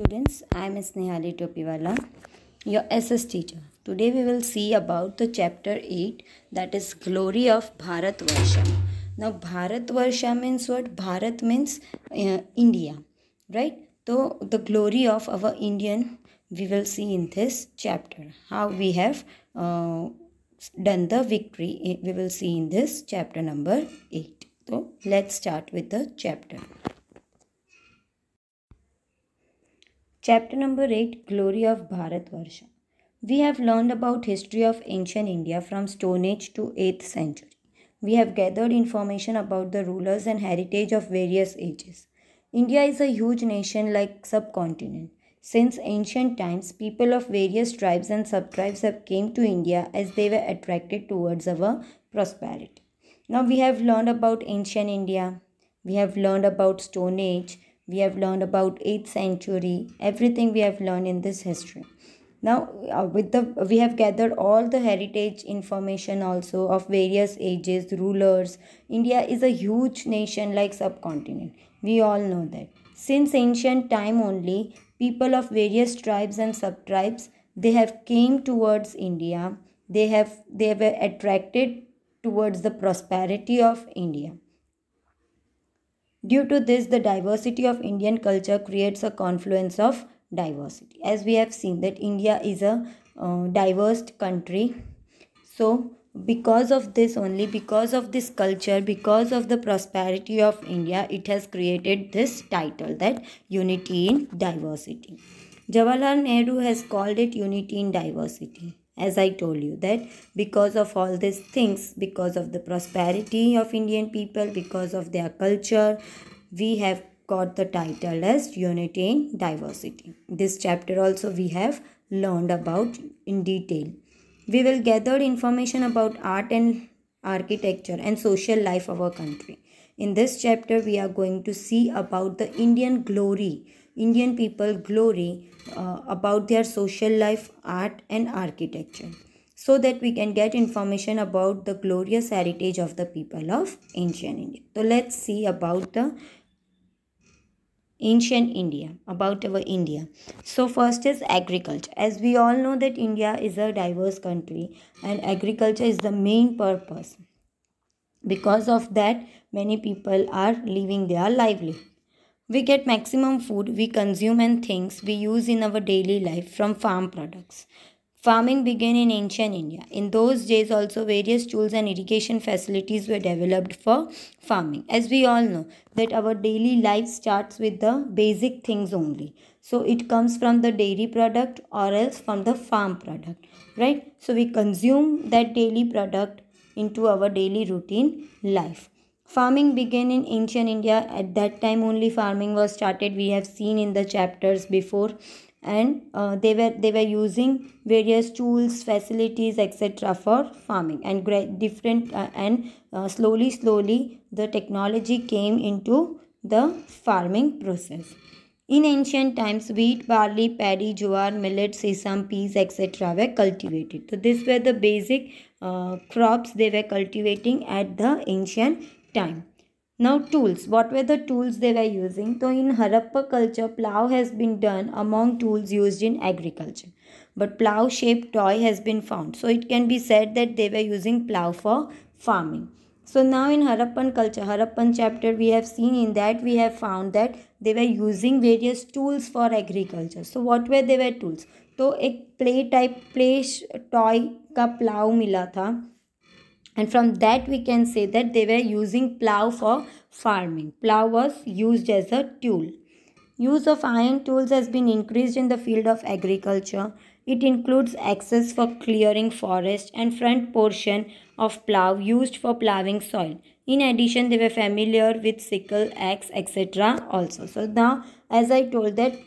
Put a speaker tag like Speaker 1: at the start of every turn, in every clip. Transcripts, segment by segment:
Speaker 1: Students, I am Snehali Topiwala, your SS teacher. Today we will see about the chapter 8 that is glory of Bharat Now Bharat Varsha means what? Bharat means uh, India, right? So the glory of our Indian we will see in this chapter. How we have uh, done the victory eh, we will see in this chapter number 8. So let's start with the chapter. Chapter number 8 Glory of Bharatvarsha. We have learned about history of ancient India from Stone Age to 8th century. We have gathered information about the rulers and heritage of various ages. India is a huge nation like subcontinent. Since ancient times, people of various tribes and subtribes have came to India as they were attracted towards our prosperity. Now we have learned about ancient India. We have learned about Stone Age we have learned about 8th century everything we have learned in this history now uh, with the we have gathered all the heritage information also of various ages rulers india is a huge nation like subcontinent we all know that since ancient time only people of various tribes and subtribes they have came towards india they have they were attracted towards the prosperity of india Due to this, the diversity of Indian culture creates a confluence of diversity. As we have seen that India is a uh, diverse country. So, because of this only, because of this culture, because of the prosperity of India, it has created this title that Unity in Diversity. Jawaharlal Nehru has called it Unity in Diversity as i told you that because of all these things because of the prosperity of indian people because of their culture we have got the title as unity in diversity this chapter also we have learned about in detail we will gather information about art and architecture and social life of our country in this chapter we are going to see about the indian glory Indian people glory uh, about their social life, art, and architecture so that we can get information about the glorious heritage of the people of ancient India. So let's see about the ancient India, about our India. So first is agriculture. As we all know that India is a diverse country and agriculture is the main purpose. Because of that, many people are living their livelihood we get maximum food we consume and things we use in our daily life from farm products. Farming began in ancient India. In those days, also various tools and irrigation facilities were developed for farming. As we all know, that our daily life starts with the basic things only. So it comes from the dairy product or else from the farm product, right? So we consume that daily product into our daily routine life. Farming began in ancient India. At that time, only farming was started. We have seen in the chapters before, and uh, they were they were using various tools, facilities, etc. for farming. And different uh, and uh, slowly, slowly, the technology came into the farming process. In ancient times, wheat, barley, paddy, jowar, millet, sesame, peas, etc. were cultivated. So these were the basic uh, crops they were cultivating at the ancient time. Now tools. What were the tools they were using? So in Harappa culture, plow has been done among tools used in agriculture. But plow shaped toy has been found. So it can be said that they were using plow for farming. So now in Harappan culture, Harappan chapter we have seen in that we have found that they were using various tools for agriculture. So what were they were tools? तो एक play type play toy का plough मिला था and from that we can say that they were using plow for farming. Plow was used as a tool. Use of iron tools has been increased in the field of agriculture. It includes axes for clearing forest and front portion of plow used for plowing soil. In addition, they were familiar with sickle, axe, etc. also. So now, as I told that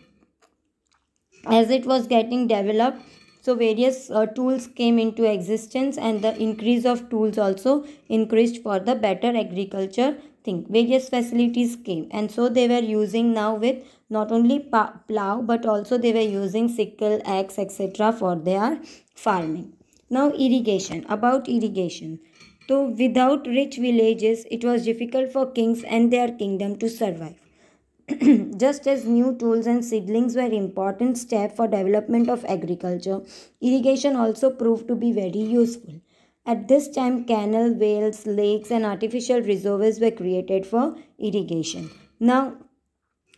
Speaker 1: as it was getting developed, so various uh, tools came into existence and the increase of tools also increased for the better agriculture thing various facilities came and so they were using now with not only plow but also they were using sickle axe etc for their farming now irrigation about irrigation so without rich villages it was difficult for kings and their kingdom to survive Just as new tools and seedlings were important steps for development of agriculture, irrigation also proved to be very useful. At this time, canal, wells, lakes, and artificial reservoirs were created for irrigation. Now,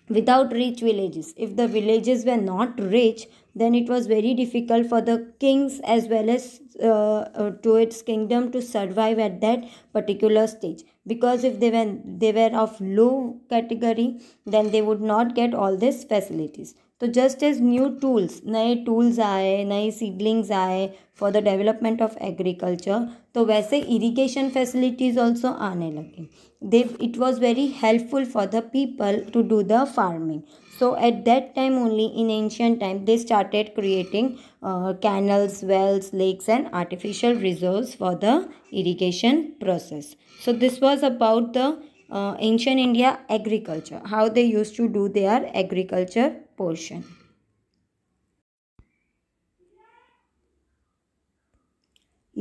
Speaker 1: without rich villages, if the villages were not rich, then it was very difficult for the kings as well as uh, uh, to its kingdom to survive at that particular stage because if they were they were of low category then they would not get all these facilities तो just as new tools नए tools आए नई seedlings आए for the development of agriculture तो वैसे irrigation facilities also आने लगी they it was very helpful for the people to do the farming so at that time only in ancient time they started creating uh, canals wells lakes and artificial reserves for the irrigation process so this was about the uh, ancient india agriculture how they used to do their agriculture portion.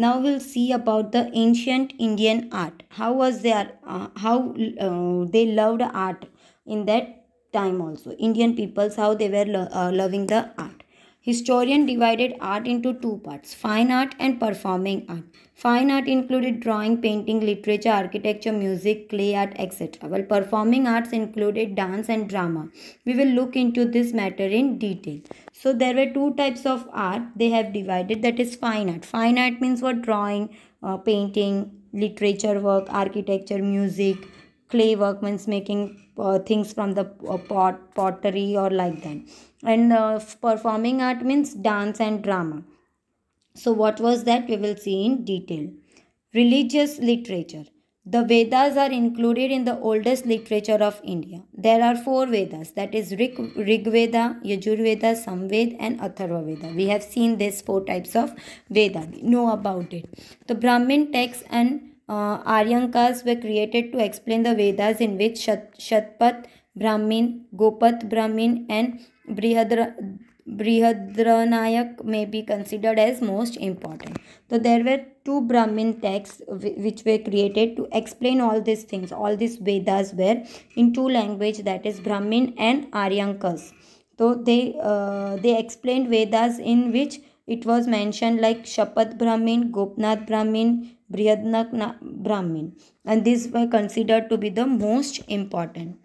Speaker 1: Now we'll see about the ancient Indian art. How was their, uh, how uh, they loved art in that time also. Indian peoples, how they were lo uh, loving the art. Historian divided art into two parts, fine art and performing art. Fine art included drawing, painting, literature, architecture, music, clay art, etc. While performing arts included dance and drama. We will look into this matter in detail. So there were two types of art they have divided that is fine art. Fine art means what drawing, uh, painting, literature work, architecture, music, clay work means making uh, things from the uh, pot, pottery or like that and uh, performing art means dance and drama so what was that we will see in detail religious literature the vedas are included in the oldest literature of india there are four vedas that is Rig, Rig veda yajurveda samved and atharva veda we have seen these four types of veda we know about it the brahmin texts and uh, Aryankas were created to explain the Vedas in which Shat, Shatpat Brahmin, Gopat Brahmin and Brihadra, Brihadranayak may be considered as most important. So there were two Brahmin texts which were created to explain all these things. All these Vedas were in two language that is Brahmin and Aryankas. So they uh, they explained Vedas in which it was mentioned like Shapat Brahmin, Gopnath Brahmin, Brihadnak Brahmin and these were considered to be the most important.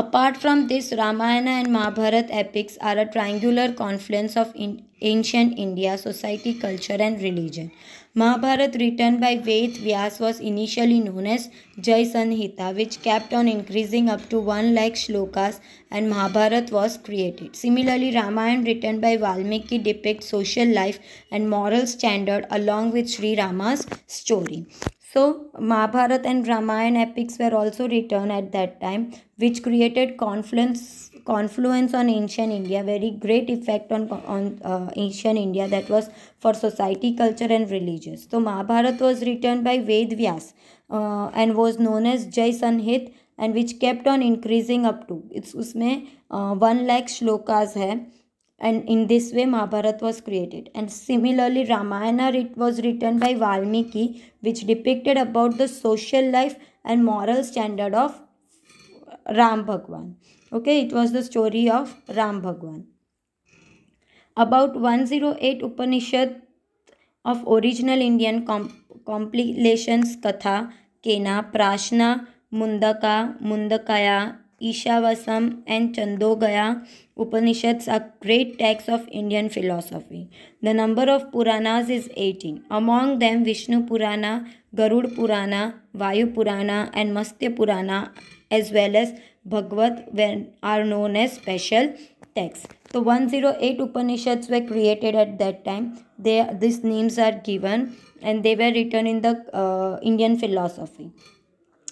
Speaker 1: Apart from this, Ramayana and Mahabharata epics are a triangular confluence of in ancient India, society, culture, and religion. Mahabharata, written by Ved Vyas, was initially known as Jai Sanhita, which kept on increasing up to 1 lakh shlokas, and Mahabharata was created. Similarly, Ramayana, written by Valmiki, depicts social life and moral standard along with Sri Rama's story. So, mahabharat and ramayan epics were also written at that time, which created confluence confluence on ancient India, very great effect on, on uh, ancient India that was for society, culture and religious. So, mahabharat was written by Ved Vyas uh, and was known as Jai Sanhit and which kept on increasing up to, it's usme उसमें one lakh shlokas hai and in this way Mahabharat was created. And similarly, Ramayana it was written by Valmiki, which depicted about the social life and moral standard of Ram Bhagwan. Okay, it was the story of Ram Bhagwan. About 108 Upanishad of original Indian comp compilations Katha, Kena, Prashna, Mundaka, Mundakaya, Ishavasam and Chandogya Upanishad a great texts of Indian philosophy the number of Puranas is eighteen among them Vishnu Purana Garuda Purana Vayu Purana and Matsya Purana as well as Bhagavat when are known as special texts तो one zero eight Upanishad we created at that time they this names are given and they were written in the Indian philosophy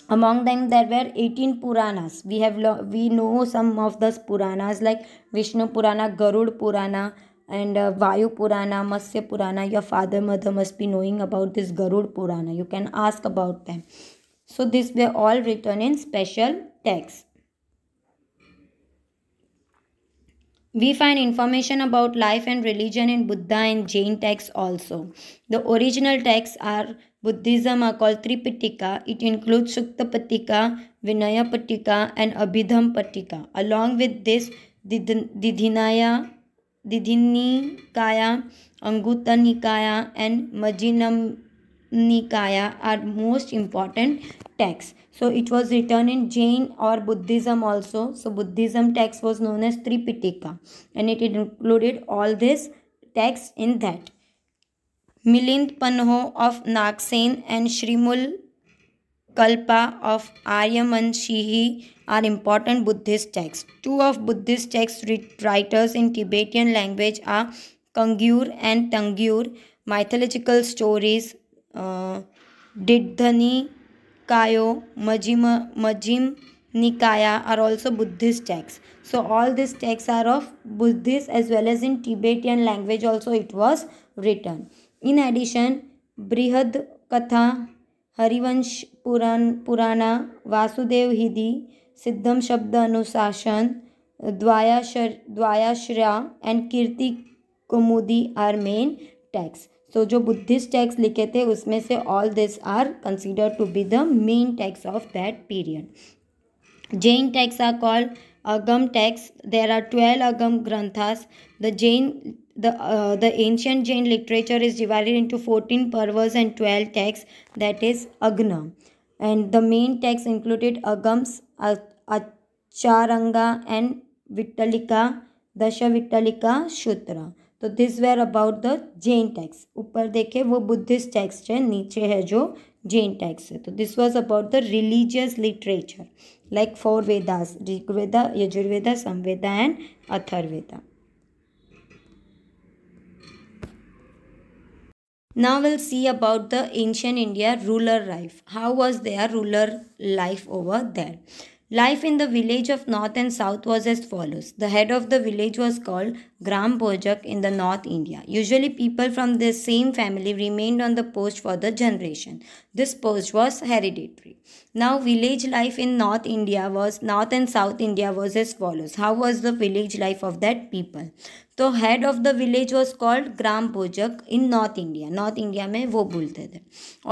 Speaker 1: among them there were 18 puranas we have we know some of the puranas like vishnu purana garud purana and uh, vayu purana matsya purana your father mother must be knowing about this garud purana you can ask about them so these were all written in special texts We find information about life and religion in Buddha and Jain texts also. The original texts are Buddhism are called Tripitika. It includes Sukta Patika, Vinaya Patika, and Abhidham Patika. Along with this, Didhinaya, Didhinikaya, Anguta Nikaya, and Majjhima Nikaya are most important texts. So it was written in Jain or Buddhism also. So Buddhism text was known as Tripitaka and it included all this text in that. Milind Panho of Nagsen and Shrimul Kalpa of Aryamanshihi are important Buddhist texts. Two of Buddhist text writers in Tibetan language are Kangyur and Tangyur, mythological stories, uh, Didhani Kaya Majjhima Majjhima Nikaya are also Buddhist texts so all this texts are of Buddhist as well as in Tibetan language also it was written in addition Brihad Katha Harivansh पुरान पुराना Vasudev हिदी Siddham Shabda Anushasan Dvyashray Dvyashraya and Kirti Kaumudi are main texts so जो Buddhist texts लिखे थे उसमें से all this are consider to be the main texts of that period Jain texts are call Agam texts there are twelve Agam Granthas the Jain the ancient Jain literature is divided into fourteen Purvas and twelve texts that is अग्न and the main texts included Agams Acharanga and Vittalika दश विट्टलिका शूत्र तो this were about the Jain texts ऊपर देखे वो Buddhist tax है नीचे है जो जेन टैक्स है तो this was about the religious literature like four Vedas Rigveda Yajurveda Samaveda and Atharvaveda Now we'll see about the ancient India ruler life. How was their ruler life over there? Life in the village of North and South was as follows. The head of the village was called Gram Bojak in the North India. Usually people from the same family remained on the post for the generation. This post was hereditary. Now village life in North India was North and South India was as follows. How was the village life of that people? तो head of the village was called Gram Bhojak in North India North India में वो बोलते थे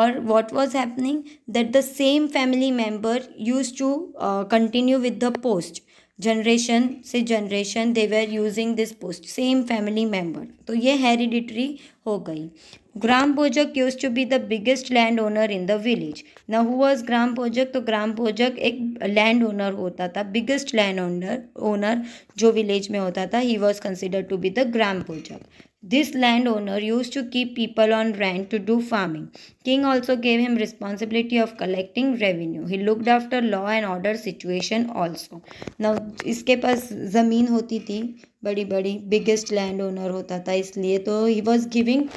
Speaker 1: और what was happening that the same family member use to continue with the post generation से generation they were using this post same family member तो ये hereditary हो गई Gram Bhojak use to be the biggest land owner in the village न हुआ ग्राम भोजक तो ग्राम भोजक एक लैंड ओनर होता था बिगेस्ट लैंड ओनर ओनर जो विलेज में होता था he was consider to be the Gram Bhojak This landowner used to keep people on rent to do farming. King also gave him responsibility of collecting revenue. He looked after law and order situation also. Now इसके पास ज़मीन होती थी बड़ी बड़ी biggest land owner होता था इसलिए तो he was giving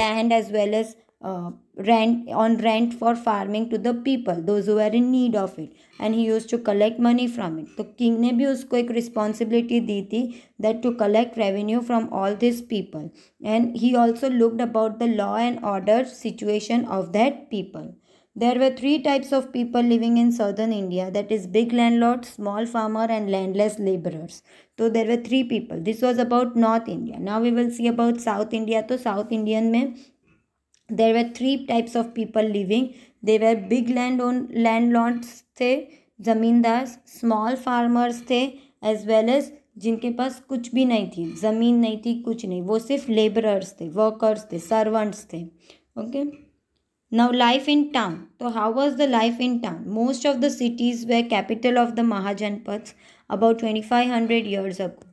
Speaker 1: land as well as uh, rent on rent for farming to the people those who were in need of it and he used to collect money from it the king ने भी usko ek responsibility di thi that to collect revenue from all these people and he also looked about the law and order situation of that people There were three types of people living in southern India that is big landlords, small farmer and landless laborers. So there were three people. This was about North India. Now we will see about South India. to South Indian में there were three types of people living they were big land on landlords the zamindars, small farmers, the as well as जिनके पास कुछ भी नहीं थी ज़मीन नहीं थी कुछ नहीं वो सिर्फ लेबरर्स थे वर्कर्स थे सर्वेंट्स थे okay now life in town तो how was the life in town most of the cities were capital of the Mahajanapadas about 2500 years ago.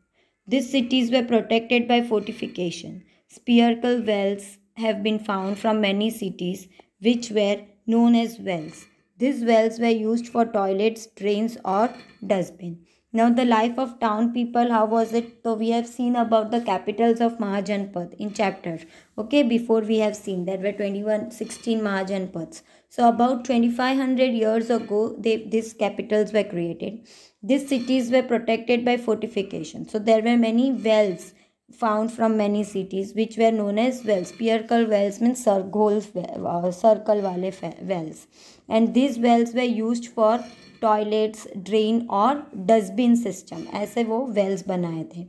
Speaker 1: These cities were protected by fortification, spherical wells, have been found from many cities which were known as wells. These wells were used for toilets, drains or dustbin. Now the life of town people, how was it? So we have seen about the capitals of Mahajanpat in chapter. Okay, before we have seen that were 21, 16 Mahajanpats. So about 2500 years ago, they, these capitals were created. These cities were protected by fortification. So there were many wells found from many cities which were known as wells spherical wells means circle uh, circle wale wells and these wells were used for toilets drain or dustbin system aise wo wells banaye the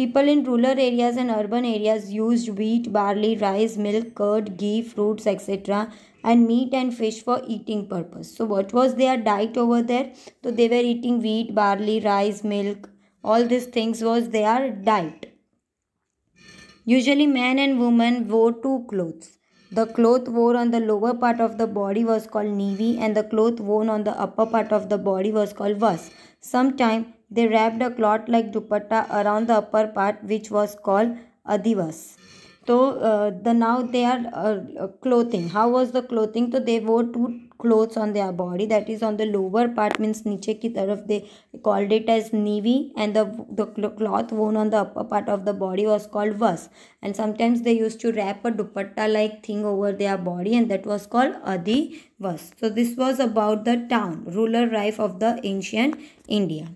Speaker 1: people in rural areas and urban areas used wheat barley rice milk curd ghee fruits etc and meat and fish for eating purpose so what was their diet over there so they were eating wheat barley rice milk all these things was their diet Usually men and women wore two clothes. The cloth worn on the lower part of the body was called nivi and the cloth worn on the upper part of the body was called vas. Sometimes they wrapped a cloth like dupatta around the upper part which was called adivas. So uh, the now they are uh, clothing. How was the clothing? So they wore two clothes on their body. That is on the lower part means niche ki taraf they called it as nevi, and the the cloth worn on the upper part of the body was called vas. And sometimes they used to wrap a dupatta like thing over their body, and that was called adi vas. So this was about the town, ruler life of the ancient India.